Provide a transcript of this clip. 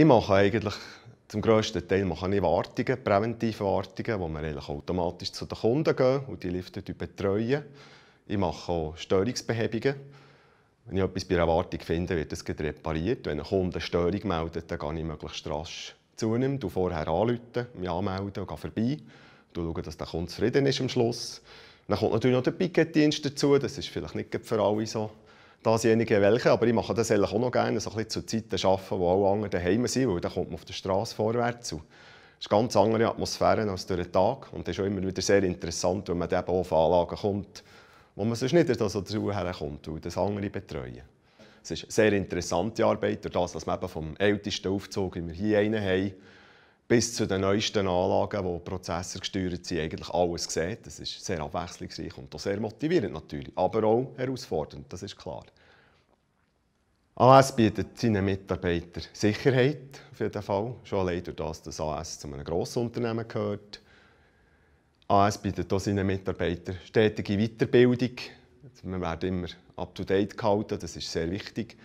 Ich mache eigentlich zum grössten Teil mache ich Wartungen, präventive Wartungen, wo wir eigentlich automatisch zu den Kunden gehen und die Lifte betreuen. Ich mache auch Störungsbehebungen. Wenn ich etwas bei einer Wartung finde, wird es repariert. Wenn ein Kunde eine Störung meldet, dann gehe ich möglichst rasch zu ihm, vorher anrufen, mich anmelden und gehe vorbei. Du schaue, dass der Kunde zufrieden ist am Schluss. Dann kommt natürlich noch der Piketdienst dazu. Das ist vielleicht nicht für alle so dasjenige welche. Aber ich mache das eigentlich auch noch gerne, so ein bisschen zu Zeiten arbeiten, wo alle anderen daheim sind, weil dann kommt man auf der Straße vorwärts. Und es ist eine ganz andere Atmosphäre als durch den Tag. Und das ist auch immer wieder sehr interessant, wenn man eben auf Anlagen kommt, wo man sonst nicht so dazu herkommt und das andere betreuen. Es ist eine sehr interessante Arbeit, durch das, dass wir eben vom ältesten Aufzug, wie wir hier einen haben, bis zu den neuesten Anlagen, die prozessorgesteuert sind, eigentlich alles gesehen. Das ist sehr abwechslungsreich und auch sehr motivierend natürlich, aber auch herausfordernd, das ist klar. AS bietet seinen Mitarbeitern Sicherheit auf jeden Fall, schon allein durch das, dass AS zu einem grossen Unternehmen gehört. AS bietet auch seinen Mitarbeitern stetige Weiterbildung. Wir werden immer up-to-date gehalten, das ist sehr wichtig.